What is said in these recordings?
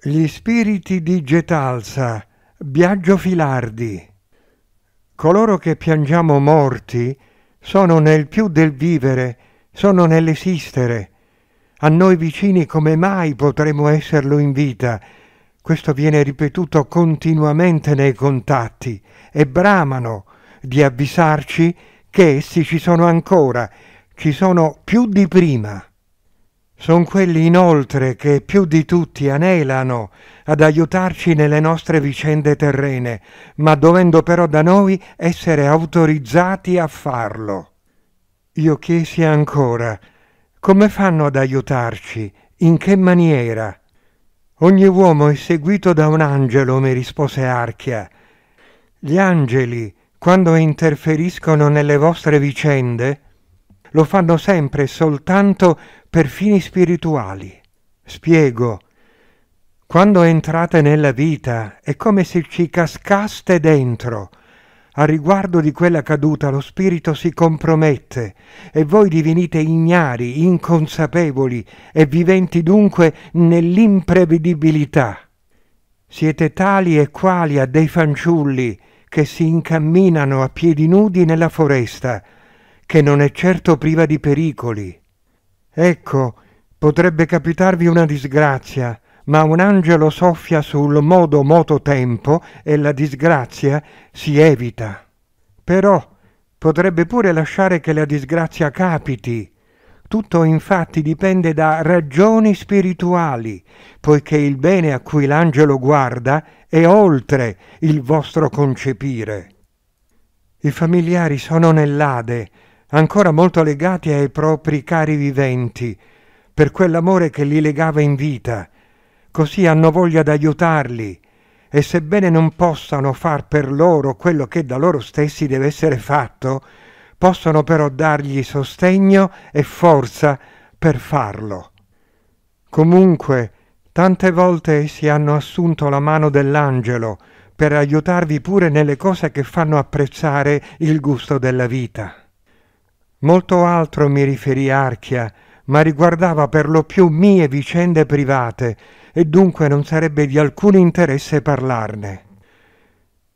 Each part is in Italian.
Gli spiriti di Getalsa, Biagio Filardi. Coloro che piangiamo morti sono nel più del vivere, sono nell'esistere. A noi vicini come mai potremo esserlo in vita? Questo viene ripetuto continuamente nei contatti e bramano di avvisarci che essi ci sono ancora, ci sono più di prima. Sono quelli inoltre che più di tutti anelano ad aiutarci nelle nostre vicende terrene, ma dovendo però da noi essere autorizzati a farlo. Io chiesi ancora, come fanno ad aiutarci? In che maniera? Ogni uomo è seguito da un angelo, mi rispose Archia. Gli angeli, quando interferiscono nelle vostre vicende, lo fanno sempre e soltanto per fini spirituali. Spiego. Quando entrate nella vita è come se ci cascaste dentro. A riguardo di quella caduta lo spirito si compromette e voi divenite ignari, inconsapevoli e viventi dunque nell'imprevedibilità. Siete tali e quali a dei fanciulli che si incamminano a piedi nudi nella foresta, che non è certo priva di pericoli. Ecco, potrebbe capitarvi una disgrazia, ma un angelo soffia sul modo moto tempo e la disgrazia si evita. Però potrebbe pure lasciare che la disgrazia capiti. Tutto infatti dipende da ragioni spirituali, poiché il bene a cui l'angelo guarda è oltre il vostro concepire. I familiari sono nell'Ade, ancora molto legati ai propri cari viventi, per quell'amore che li legava in vita, così hanno voglia d'aiutarli e sebbene non possano far per loro quello che da loro stessi deve essere fatto, possono però dargli sostegno e forza per farlo. Comunque, tante volte essi hanno assunto la mano dell'angelo per aiutarvi pure nelle cose che fanno apprezzare il gusto della vita. Molto altro mi riferì Archia, ma riguardava per lo più mie vicende private e dunque non sarebbe di alcun interesse parlarne.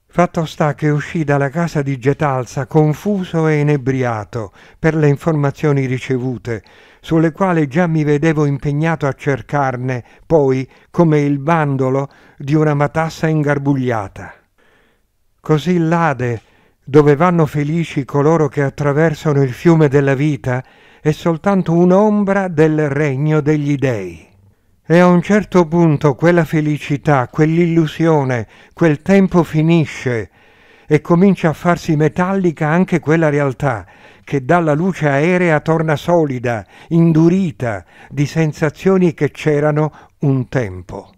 Fatto sta che uscì dalla casa di Getalza confuso e inebriato per le informazioni ricevute, sulle quali già mi vedevo impegnato a cercarne poi come il bandolo di una matassa ingarbugliata. Così l'Ade, dove vanno felici coloro che attraversano il fiume della vita, è soltanto un'ombra del regno degli dei. E a un certo punto quella felicità, quell'illusione, quel tempo finisce e comincia a farsi metallica anche quella realtà che dalla luce aerea torna solida, indurita di sensazioni che c'erano un tempo.